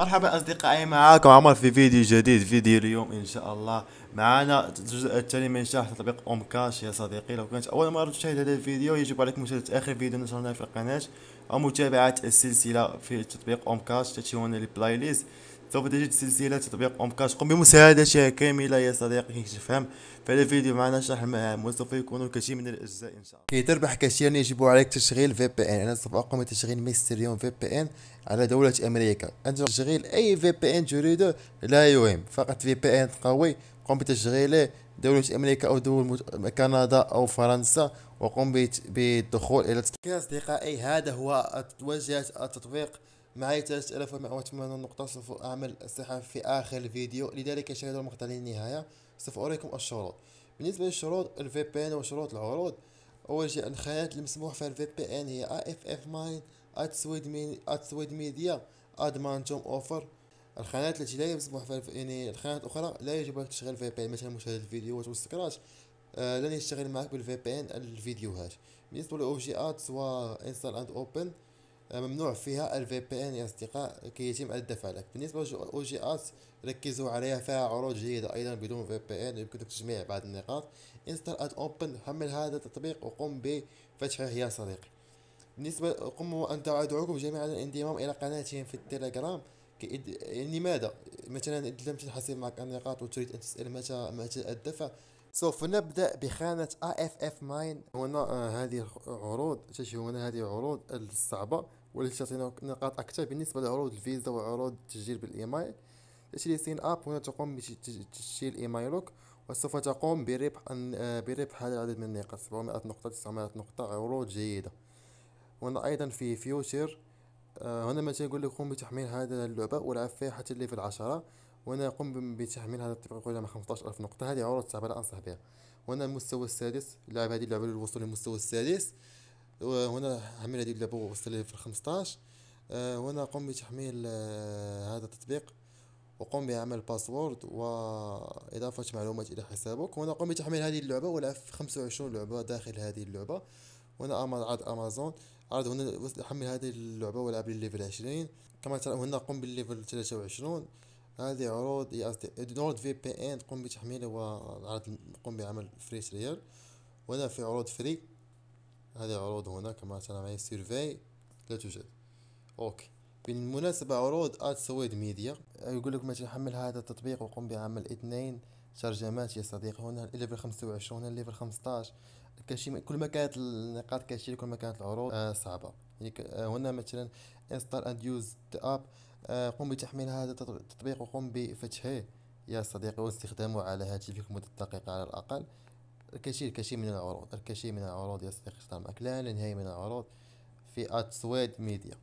مرحبا اصدقائي معكم عمر في فيديو جديد فيديو اليوم ان شاء الله معنا الجزء الثاني من شرح تطبيق ام كاش يا صديقي لو كانت اول مره تشاهد هذا الفيديو يجب عليك مشاهده اخر فيديو نشرناه في القناه او متابعه السلسله في تطبيق ام كاش تتشون البلاي ليست سوف تجد سلسلة تطبيق أمكاش قم بمساعدتها كاملة يا صديقي كي تفهم هذا الفيديو معنا شرح المهام وسوف آه، يكون كشي من الأجزاء إن شاء الله كي تربح كثيرا يجب عليك تشغيل في بي ان أنا سوف أقوم بتشغيل ميستريون في بي ان على دولة أمريكا أنت تشغيل أي في بي ان تريده لا يهم فقط في بي ان قوي قم بتشغيله دولة أمريكا أو دول كندا أو فرنسا وقم بالدخول إلى أصدقائي هذا هو واجهة التطبيق معي 3084 نقطة سوف أعمل استحاف في آخر الفيديو لذلك شاهدوا المقطع للنهاية سوف أريكم الشروط بالنسبة للشروط الفي بي ان وشروط العروض أول شيء الخيارات المسموح في الفي بي ان هي اف اف ماين @سويد ميديا @مانتوم اوفر الخانات التي لا يسمح فيها يعني الخانات الاخرى لا يجب عليك تشغيل في بي ان مثلا مشاهده الفيديوهات والسكرات آه لن يشتغل معك بالفي بي ان الفيديوهات بالنسبه جي سواء انستال اند اوبن ممنوع فيها الفي بي ان يا اصدقاء كي يتم الدفع لك بالنسبه للاو جي اس ركزوا عليها فيها عروض جيده ايضا بدون في بي ان يمكنك تجميع بعض النقاط انستال اد اوبن حمل هذا التطبيق وقم بفتحه يا صديقي بالنسبه قم أن ادعوكم جميعا للانضمام الى قناتهم في التليجرام يعني لماذا مثلا اذا لم تحصل معك النقاط وتريد ان تسال متى متى الدفع سوف نبدا بخانه اف اف ماين هنا آه، هذه عروض تشوفون هنا هذه العروض الصعبه واللي تعطينا نقاط اكثر بالنسبه لعروض الفيزا وعروض التسجيل بالايميل تشتري سين اب آه، هنا تقوم بتسجيل ايميلك وسوف تقوم بربح آه، بربح هذا العدد من النقاط 700 نقطة 900 نقطة عروض جيدة هنا أيضا في فيوتشر آه، هنا مثلا يقول لك قم بتحميل هذا اللعبة والعب فيها حتى الليفل 10 وانا قم بتحميل هذا التطبيق قيمة 15000 نقطة هذه عروض صعبة لا أنصح بها وانا المستوى السادس لعب هذه اللعبة للوصول للمستوى السادس وهنا عملها هذه اللابو وصل في 15 وهنا آه، قم بتحميل آه، هذا التطبيق وقم بعمل باسورد وإضافة معلومات إلى حسابك وهنا قم بتحميل هذه اللعبة ولعب في 25 لعبة داخل هذه اللعبة هنا أمر عرض أمازون عرض هنا حمل هذه اللعبة ولعب للليفل 20 كما ترى هنا قم بالليفل 23 هذه عروض نورد في بي ان قم بتحميله وعرض قم بعمل فري تريال وهنا في عروض فري هذه عروض هنا كما ترى معي سيرفي لا توجد اوكي بالمناسبة عروض اد سويد ميديا يقول لك ما تحمل هذا التطبيق وقم بعمل اثنين ترجمات يا صديقي هنا الليفل 25 هنا الليفل 15 كاشي كل ما كانت النقاط كاشي كل ما كانت العروض آه صعبة يعني آه، هنا مثلا انستال اند يوز اب آه قم بتحميل هذا التطبيق وقم بفتحه يا صديقي واستخدامه على هاتفك مدة دقيقة على الأقل الكثير كثير من العروض الكثير من العروض يا صديقي شطر معك لا نهاية من العروض في سويد ميديا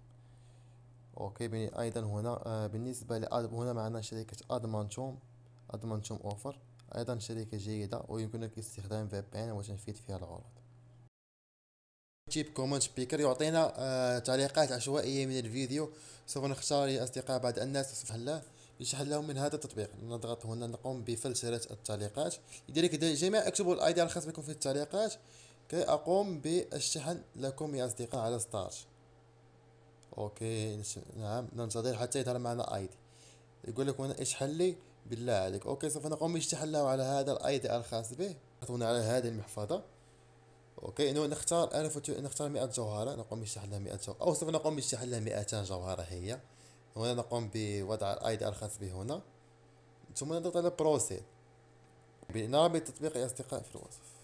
اوكي بني ايضا هنا آه، بالنسبة هنا معنا شركة ادمانتوم ادمانتوم اوفر ايضا شركة جيدة ويمكنك استخدام في بي ان وتنفيذ فيها العروض تيب كومنت بيكر يعطينا آه، تعليقات عشوائية من الفيديو سوف نختار يا اصدقاء بعض الناس سبحان الله يشحن لهم من هذا التطبيق نضغط هنا نقوم بفلترة التعليقات لذلك جميع اكتبوا الايدي الخاص بكم في التعليقات كي اقوم بالشحن لكم يا اصدقاء على ستارت اوكي نعم ننتظر حتى يظهر معنا ايدي يقول لك هنا اشحن لي بالله عليك اوكي سوف نقوم بالشحن له على هذا الايدي الخاص به هنا على هذه المحفظه اوكي انه نختار 1000 نختار 100 جوهره نقوم بالشحن لها 100 جوهره او سوف نقوم بالشحن لها 200 جوهره هي هنا نقوم بوضع الاي دي الخاص به هنا ثم نضغط على بروسيد نرى بالتطبيق يا اصدقاء في الوصف